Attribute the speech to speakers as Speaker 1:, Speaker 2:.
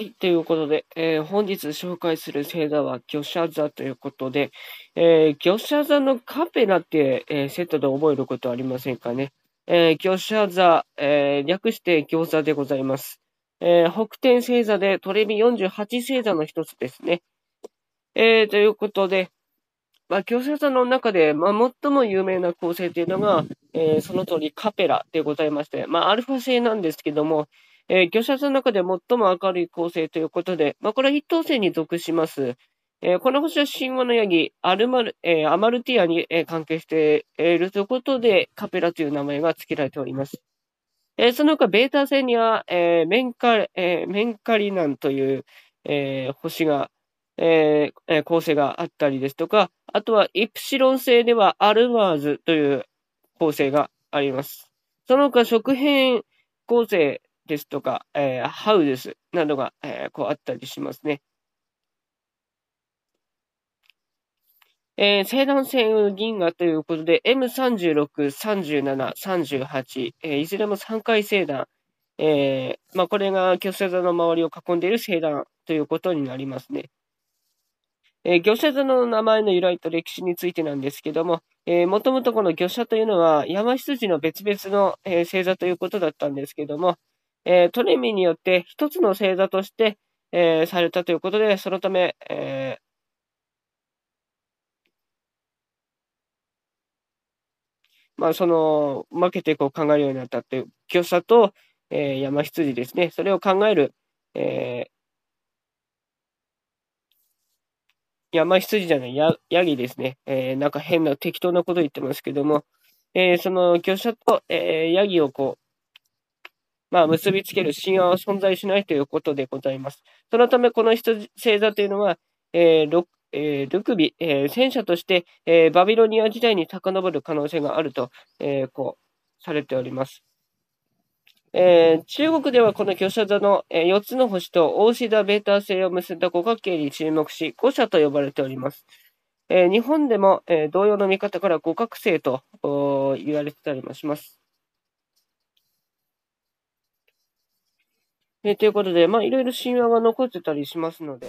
Speaker 1: はい、ということで、えー、本日紹介する星座は魚舎座ということで、えー、魚舎座のカペラって、えー、セットで覚えることありませんかね。えー、魚舎座、えー、略して餃子でございます。えー、北天星座でトレビ48星座の一つですね。えー、ということで、まあ、教座の中で、まあ、最も有名な構成というのが、えー、その通りカペラでございまして、まあ、アルファ星なんですけども、えー、魚車の中で最も明るい恒星ということで、まあ、これは一等星に属します。えー、この星は神話のヤギ、アルマル、えー、アマルティアに、えー、関係しているということで、カペラという名前が付けられております。えその他、ベータ星には、えメンカ、えメンカリナンという、え星が、えー、構成があったりですとか、あとはイプシロン星ではアルマーズという構成があります。その他、食変構成ですとか、えー、h o ですなどが、えー、こうあったりしますね。えー、西南線銀河ということで、M36、37、38、えー、いずれも3回星団、えーまあ、これが巨星座の周りを囲んでいる星団ということになりますね。えー、魚車座の名前の由来と歴史についてなんですけども、えー、もともとこの魚車というのは山羊の別々の、えー、星座ということだったんですけども、えー、トレミによって一つの星座として、えー、されたということで、そのため、えー、まあ、その、負けてこう考えるようになったという、清さと、えー、山羊ですね。それを考える、えー、山羊じゃない、やヤギですね。えー、なんか変な適当なこと言ってますけども、えー、その、巨者と、えー、ヤギをこう、まあ、結びつける神話は存在しないということでございます。そのため、この星座というのは、えー、えー、ルクビ、えー、戦車として、えー、バビロニア時代に遡る可能性があると、えー、こう、されております。えー、中国ではこの巨者座の、えー、4つの星と大志座ベータ星を結んだ五角形に注目し、五者と呼ばれております。えー、日本でも、えー、同様の見方から五角星と言われてたりもします。えー、ということで、まあ、いろいろ神話が残ってたりしますので。